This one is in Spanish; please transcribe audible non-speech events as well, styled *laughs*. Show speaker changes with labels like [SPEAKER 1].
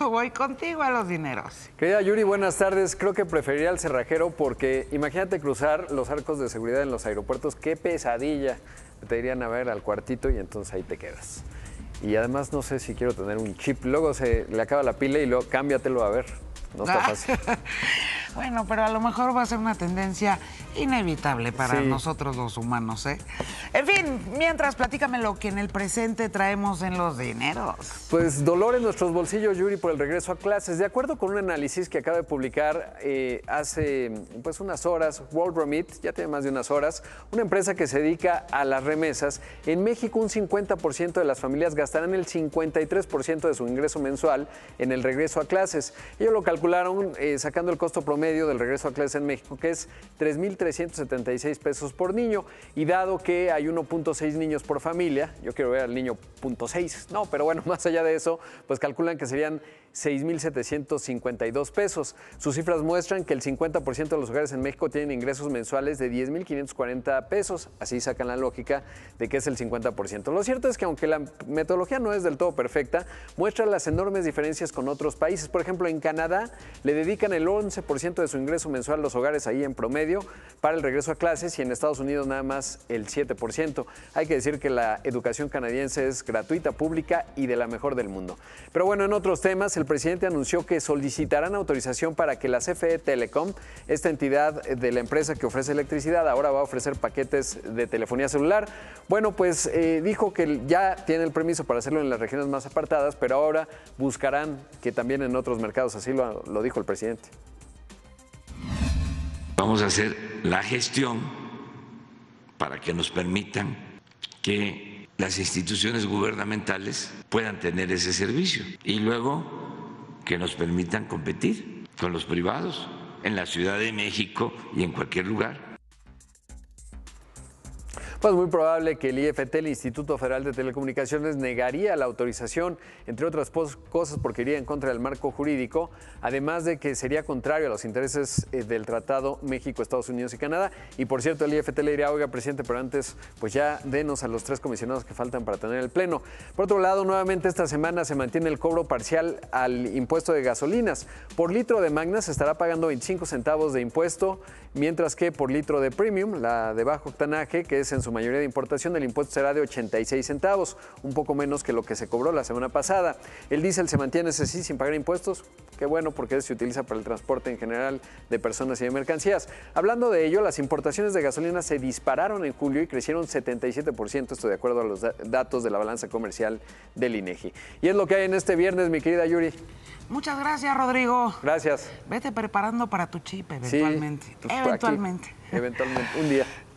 [SPEAKER 1] *laughs* voy contigo a los dineros.
[SPEAKER 2] Querida Yuri, buenas tardes. Creo que preferiría el cerrajero porque imagínate cruzar los arcos de seguridad en los aeropuertos. Qué pesadilla. Te irían a ver al cuartito y entonces ahí te quedas. Y además no sé si quiero tener un chip. Luego se le acaba la pila y luego cámbiatelo a ver. No está ah. fácil.
[SPEAKER 1] *laughs* bueno, pero a lo mejor va a ser una tendencia inevitable para nosotros los humanos, ¿eh? En fin, mientras platícame lo que en el presente traemos en los dineros.
[SPEAKER 2] Pues dolor en nuestros bolsillos, Yuri, por el regreso a clases. De acuerdo con un análisis que acaba de publicar eh, hace pues unas horas, World Remit, ya tiene más de unas horas, una empresa que se dedica a las remesas, en México un 50% de las familias gastarán el 53% de su ingreso mensual en el regreso a clases. yo lo calculo calcularon eh, sacando el costo promedio del regreso a clase en México, que es 3.376 pesos por niño, y dado que hay 1.6 niños por familia, yo quiero ver al niño no, pero bueno, *laughs* más allá de eso, pues calculan que serían 6.752 pesos. Sus cifras muestran que el 50% de los hogares en México tienen ingresos mensuales de 10.540 pesos, así sacan la lógica de que es el 50%. Lo cierto es que aunque la metodología no es del todo perfecta, muestra las enormes diferencias con otros países. Por ejemplo, en Canadá le dedican el 11% de su ingreso mensual a los hogares ahí en promedio para el regreso a clases y en Estados Unidos nada más el 7%. Hay que decir que la educación canadiense es gratuita, pública y de la mejor del mundo. Pero bueno, en otros temas, el presidente anunció que solicitarán autorización para que la CFE Telecom, esta entidad de la empresa que ofrece electricidad, ahora va a ofrecer paquetes de telefonía celular. Bueno, pues eh, dijo que ya tiene el permiso para hacerlo en las regiones más apartadas, pero ahora buscarán que también en otros mercados, así lo dijo el presidente.
[SPEAKER 1] Vamos a hacer la gestión para que nos permitan que las instituciones gubernamentales puedan tener ese servicio. Y luego que nos permitan competir con los privados en la Ciudad de México y en cualquier lugar
[SPEAKER 2] pues muy probable que el IFT, el Instituto Federal de Telecomunicaciones, negaría la autorización, entre otras cosas porque iría en contra del marco jurídico, además de que sería contrario a los intereses eh, del Tratado México, Estados Unidos y Canadá. Y por cierto, el IFT le diría, oiga, presidente, pero antes, pues ya denos a los tres comisionados que faltan para tener el pleno. Por otro lado, nuevamente esta semana se mantiene el cobro parcial al impuesto de gasolinas. Por litro de Magna se estará pagando 25 centavos de impuesto, mientras que por litro de Premium, la de bajo octanaje, que es en su mayoría de importación, el impuesto será de 86 centavos, un poco menos que lo que se cobró la semana pasada. El diésel se mantiene ese sí sin pagar impuestos, qué bueno porque se utiliza para el transporte en general de personas y de mercancías. Hablando de ello, las importaciones de gasolina se dispararon en julio y crecieron 77%, esto de acuerdo a los datos de la balanza comercial del INEGI. E y es lo que hay en este viernes, mi querida Yuri.
[SPEAKER 1] Muchas gracias, Rodrigo. Gracias. Vete preparando para tu chip eventualmente.
[SPEAKER 2] Pues, eventualmente. eventualmente, un día.